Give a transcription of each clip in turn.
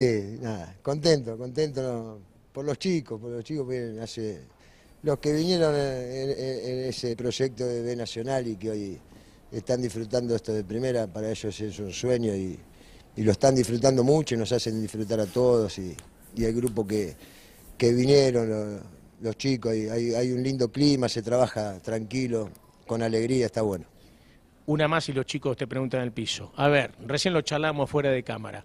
Sí, nada, contento, contento por los chicos, por los chicos que hace, los que vinieron en, ese proyecto de B Nacional y que hoy están disfrutando esto de primera, para ellos es un sueño y, lo están disfrutando mucho y nos hacen disfrutar a todos y, el grupo que, vinieron, los, chicos, hay, un lindo clima, se trabaja tranquilo, con alegría, está bueno. Una más y los chicos te preguntan el piso. A ver, recién lo charlamos fuera de cámara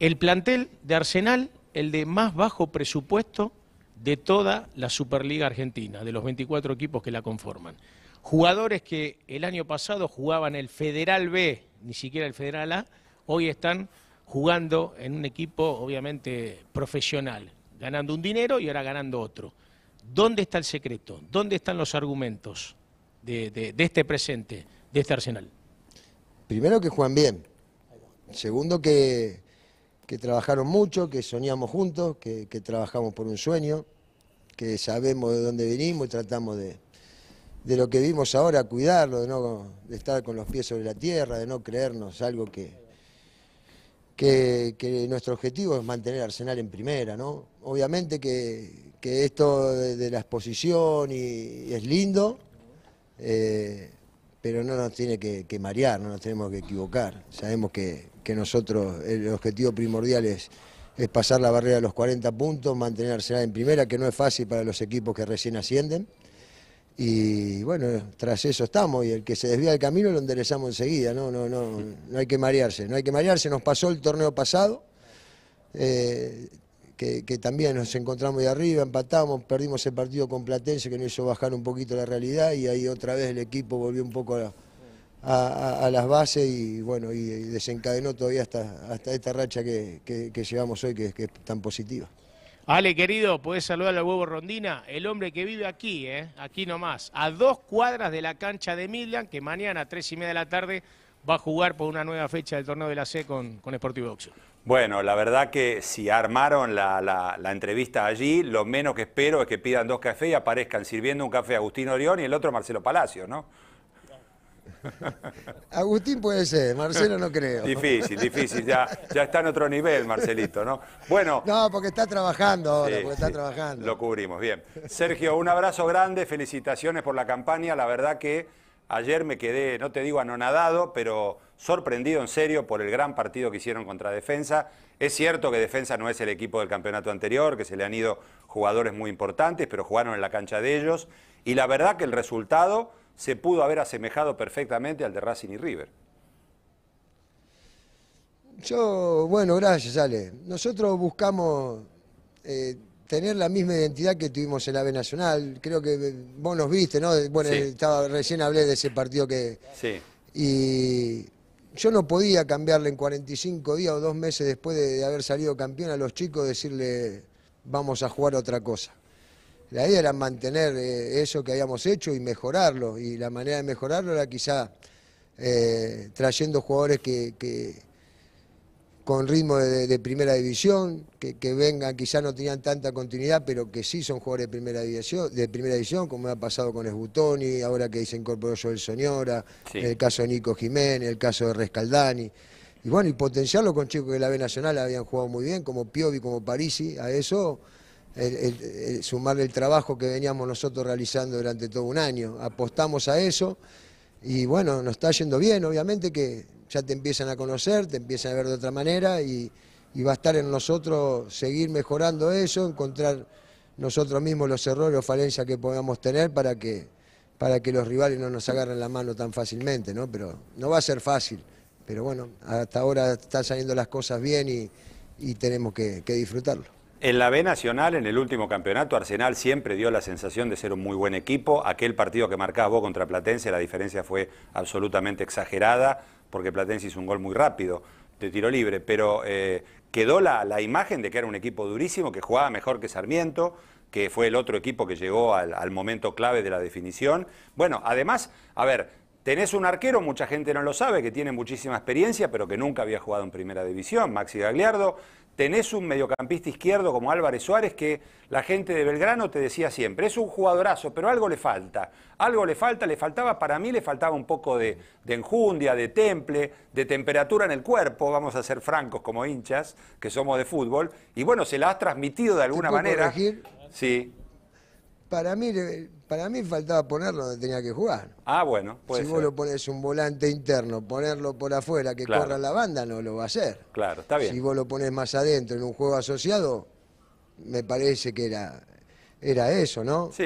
el plantel de Arsenal, el de más bajo presupuesto de toda la Superliga Argentina, de los 24 equipos que la conforman. Jugadores que el año pasado jugaban el Federal B, ni siquiera el Federal A, hoy están jugando en un equipo obviamente profesional, ganando un dinero y ahora ganando otro. ¿Dónde está el secreto? ¿Dónde están los argumentos de, este presente, de este Arsenal? Primero que juegan bien. Segundo que, que trabajaron mucho, que soñamos juntos, que, trabajamos por un sueño, que sabemos de dónde venimos y tratamos de, lo que vimos ahora, cuidarlo, de, no, estar con los pies sobre la tierra, de no creernos algo que, que, nuestro objetivo es mantener Arsenal en primera, ¿no? Obviamente que, esto de, la exposición y, es lindo, eh, pero no nos tiene que, que marear, no nos tenemos que equivocar. Sabemos que, que nosotros el objetivo primordial es, pasar la barrera de los 40 puntos, mantenerse en primera, que no es fácil para los equipos que recién ascienden. Y bueno, tras eso estamos y el que se desvía del camino lo enderezamos enseguida, no, no, no, no hay que marearse, no hay que marearse, nos pasó el torneo pasado, eh, que, también nos encontramos de arriba, empatamos, perdimos el partido con Platense que nos hizo bajar un poquito la realidad y ahí otra vez el equipo volvió un poco a a, las bases y bueno, y desencadenó todavía hasta, hasta esta racha que, llevamos hoy, que, es tan positiva. Ale, querido, podés saludar al huevo Rondina, el hombre que vive aquí, ¿eh? aquí nomás, a dos cuadras de la cancha de Midland, que mañana a tres y media de la tarde va a jugar por una nueva fecha del torneo de la C con, con Sportivo Bueno, la verdad que si armaron la, la, entrevista allí, lo menos que espero es que pidan dos cafés y aparezcan sirviendo un café Agustín Orión y el otro Marcelo Palacio, ¿no? Agustín puede ser, Marcelo no creo. Difícil, difícil, ya, ya está en otro nivel, Marcelito, ¿no? Bueno. No, porque está trabajando ahora, está trabajando. Lo cubrimos, bien. Sergio, un abrazo grande, felicitaciones por la campaña. La verdad que ayer me quedé, no te digo anonadado, pero sorprendido en serio por el gran partido que hicieron contra Defensa. Es cierto que Defensa no es el equipo del campeonato anterior, que se le han ido jugadores muy importantes, pero jugaron en la cancha de ellos. Y la verdad que el resultado se pudo haber asemejado perfectamente al de Racing y River. Yo, bueno, gracias Ale. Nosotros buscamos eh, tener la misma identidad que tuvimos en la B Nacional. Creo que vos nos viste, ¿no? Bueno, estaba, recién hablé de ese partido que... Sí. Y yo no podía cambiarle en 45 días o dos meses después de haber salido campeón a los chicos, decirle, vamos a jugar otra cosa. La idea era mantener eh, eso que habíamos hecho y mejorarlo. Y la manera de mejorarlo era quizá eh, trayendo jugadores que, con ritmo de, primera división, que, vengan, quizá no tenían tanta continuidad, pero que sí son jugadores de primera división, de primera división como ha pasado con Esbutoni, ahora que se incorporó Joel Soñora, el caso de Nico Jiménez, el caso de Rescaldani. Y bueno, y potenciarlo con chicos que la B Nacional habían jugado muy bien, como Piovi, como Parisi, a eso el, el, sumar el trabajo que veníamos nosotros realizando durante todo un año. Apostamos a eso y bueno, nos está yendo bien, obviamente que ya te empiezan a conocer, te empiezan a ver de otra manera y, va a estar en nosotros seguir mejorando eso, encontrar nosotros mismos los errores o falencias que podamos tener para que, para que los rivales no nos agarren la mano tan fácilmente, ¿no? Pero no va a ser fácil, pero bueno, hasta ahora están saliendo las cosas bien y, tenemos que disfrutarlo. En la B Nacional, en el último campeonato, Arsenal siempre dio la sensación de ser un muy buen equipo. Aquel partido que marcabas vos contra Platense, la diferencia fue absolutamente exagerada, porque Platense hizo un gol muy rápido de tiro libre, pero eh, quedó la, imagen de que era un equipo durísimo, que jugaba mejor que Sarmiento, que fue el otro equipo que llegó al, al momento clave de la definición. Bueno, además, a ver, Tenés un arquero, mucha gente no lo sabe, que tiene muchísima experiencia, pero que nunca había jugado en primera división, Maxi Gagliardo. Tenés un mediocampista izquierdo como Álvarez Suárez, que la gente de Belgrano te decía siempre, es un jugadorazo, pero algo le falta. Algo le falta, le faltaba, para mí le faltaba un poco de, enjundia, de temple, de temperatura en el cuerpo, vamos a ser francos como hinchas, que somos de fútbol. Y bueno, se la has transmitido de alguna manera. Sí. Para mí para mí faltaba ponerlo donde tenía que jugar. Ah, bueno, pues. Si vos lo pones un volante interno, ponerlo por afuera, que corra la banda, no lo va a hacer. Claro, está bien. Si vos lo pones más adentro en un juego asociado, me parece que era, era eso, ¿no? Sí.